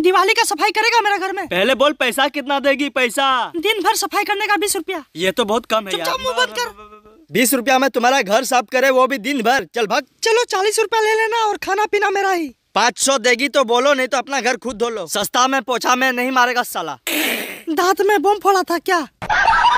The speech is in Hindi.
दिवाली का सफाई करेगा मेरा घर में पहले बोल पैसा कितना देगी पैसा दिन भर सफाई करने का बीस रूपया ये तो बहुत कम है यार मुंह बंद कर बीस रूपया में तुम्हारा घर साफ करे वो भी दिन भर चल भाग चलो चालीस रूपया ले लेना और खाना पीना मेरा ही पाँच सौ देगी तो बोलो नहीं तो अपना घर खुद धो लो सस्ता में पोछा में नहीं मारेगा साला दांत में बम फोड़ा था क्या